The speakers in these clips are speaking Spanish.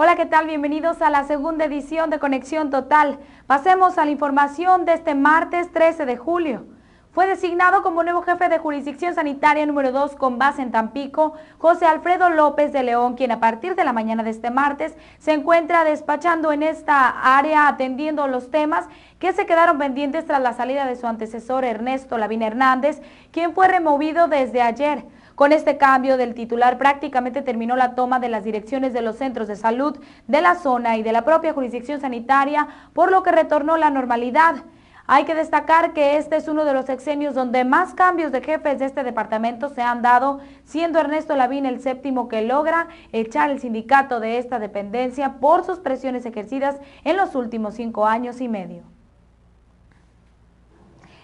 Hola, ¿qué tal? Bienvenidos a la segunda edición de Conexión Total. Pasemos a la información de este martes 13 de julio. Fue designado como nuevo jefe de jurisdicción sanitaria número 2 con base en Tampico, José Alfredo López de León, quien a partir de la mañana de este martes se encuentra despachando en esta área atendiendo los temas que se quedaron pendientes tras la salida de su antecesor Ernesto Lavín Hernández, quien fue removido desde ayer. Con este cambio del titular prácticamente terminó la toma de las direcciones de los centros de salud de la zona y de la propia jurisdicción sanitaria, por lo que retornó la normalidad. Hay que destacar que este es uno de los exenios donde más cambios de jefes de este departamento se han dado, siendo Ernesto Lavín el séptimo que logra echar el sindicato de esta dependencia por sus presiones ejercidas en los últimos cinco años y medio.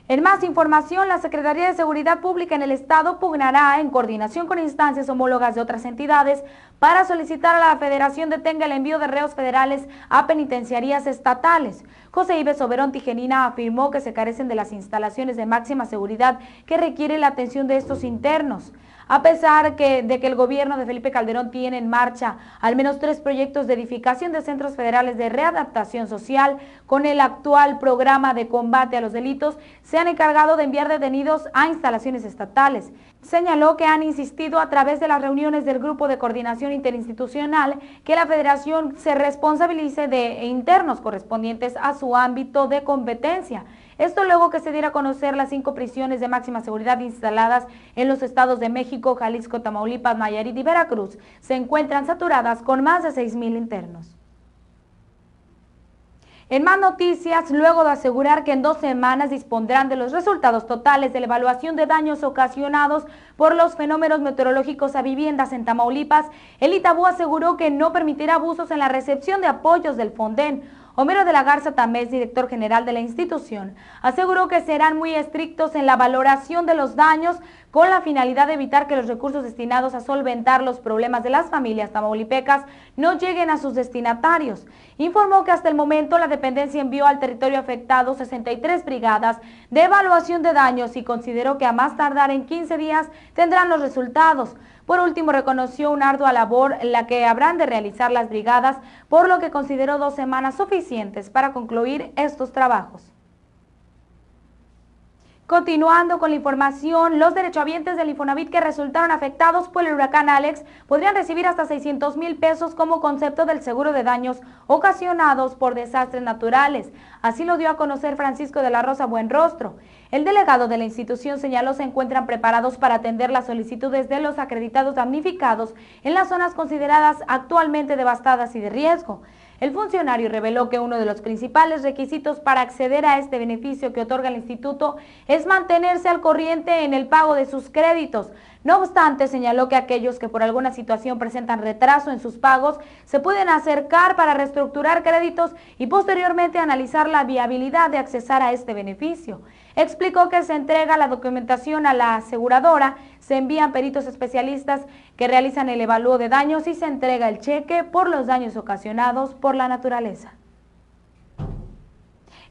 En más información, la Secretaría de Seguridad Pública en el Estado pugnará, en coordinación con instancias homólogas de otras entidades, para solicitar a la Federación detenga el envío de reos federales a penitenciarías estatales. José Ives Oberón Tigenina afirmó que se carecen de las instalaciones de máxima seguridad que requieren la atención de estos internos. A pesar de que el gobierno de Felipe Calderón tiene en marcha al menos tres proyectos de edificación de centros federales de readaptación social, con el actual programa de combate a los delitos, se han encargado de enviar detenidos a instalaciones estatales señaló que han insistido a través de las reuniones del Grupo de Coordinación Interinstitucional que la Federación se responsabilice de internos correspondientes a su ámbito de competencia. Esto luego que se diera a conocer las cinco prisiones de máxima seguridad instaladas en los estados de México, Jalisco, Tamaulipas, Mayarit y Veracruz se encuentran saturadas con más de 6.000 internos. En más noticias, luego de asegurar que en dos semanas dispondrán de los resultados totales de la evaluación de daños ocasionados por los fenómenos meteorológicos a viviendas en Tamaulipas, el Itabú aseguró que no permitirá abusos en la recepción de apoyos del Fonden. Homero de la Garza es director general de la institución, aseguró que serán muy estrictos en la valoración de los daños con la finalidad de evitar que los recursos destinados a solventar los problemas de las familias tamaulipecas no lleguen a sus destinatarios. Informó que hasta el momento la dependencia envió al territorio afectado 63 brigadas de evaluación de daños y consideró que a más tardar en 15 días tendrán los resultados. Por último, reconoció una ardua labor en la que habrán de realizar las brigadas, por lo que consideró dos semanas suficientes para concluir estos trabajos. Continuando con la información, los derechohabientes del Infonavit que resultaron afectados por el huracán Alex podrían recibir hasta 600 mil pesos como concepto del seguro de daños ocasionados por desastres naturales. Así lo dio a conocer Francisco de la Rosa Buenrostro. El delegado de la institución señaló se encuentran preparados para atender las solicitudes de los acreditados damnificados en las zonas consideradas actualmente devastadas y de riesgo. El funcionario reveló que uno de los principales requisitos para acceder a este beneficio que otorga el instituto es mantenerse al corriente en el pago de sus créditos, no obstante, señaló que aquellos que por alguna situación presentan retraso en sus pagos se pueden acercar para reestructurar créditos y posteriormente analizar la viabilidad de accesar a este beneficio. Explicó que se entrega la documentación a la aseguradora, se envían peritos especialistas que realizan el evalúo de daños y se entrega el cheque por los daños ocasionados por la naturaleza.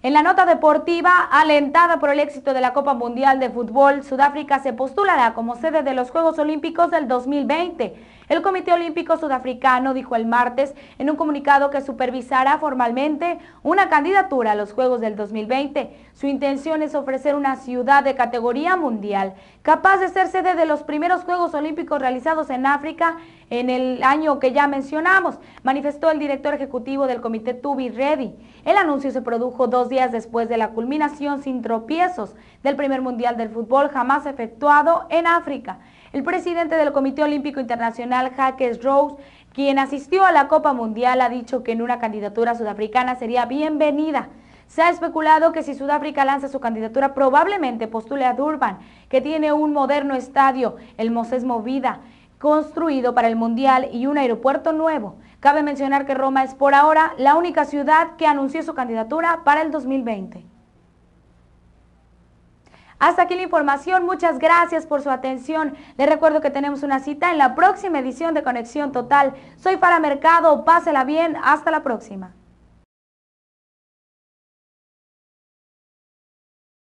En la nota deportiva, alentada por el éxito de la Copa Mundial de Fútbol, Sudáfrica se postulará como sede de los Juegos Olímpicos del 2020. El Comité Olímpico Sudafricano dijo el martes en un comunicado que supervisará formalmente una candidatura a los Juegos del 2020. Su intención es ofrecer una ciudad de categoría mundial, capaz de ser sede de los primeros Juegos Olímpicos realizados en África en el año que ya mencionamos, manifestó el director ejecutivo del comité Tubi Ready. El anuncio se produjo dos días después de la culminación sin tropiezos del primer mundial del fútbol jamás efectuado en África. El presidente del Comité Olímpico Internacional, Jaques Rose, quien asistió a la Copa Mundial, ha dicho que en una candidatura sudafricana sería bienvenida. Se ha especulado que si Sudáfrica lanza su candidatura probablemente postule a Durban, que tiene un moderno estadio, el Moses Movida construido para el Mundial y un aeropuerto nuevo. Cabe mencionar que Roma es por ahora la única ciudad que anunció su candidatura para el 2020. Hasta aquí la información, muchas gracias por su atención. Les recuerdo que tenemos una cita en la próxima edición de Conexión Total. Soy para Mercado, pásela bien, hasta la próxima.